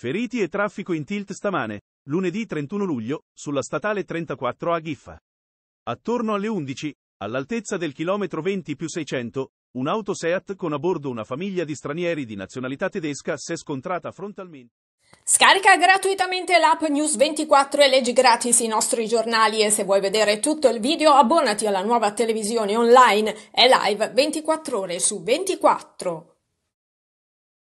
Feriti e traffico in tilt stamane, lunedì 31 luglio, sulla statale 34 a Giffa. Attorno alle 11, all'altezza del chilometro 20 più 600, un'auto Seat con a bordo una famiglia di stranieri di nazionalità tedesca si è scontrata frontalmente. Scarica gratuitamente l'app News24 e leggi gratis i nostri giornali e se vuoi vedere tutto il video abbonati alla nuova televisione online e live 24 ore su 24.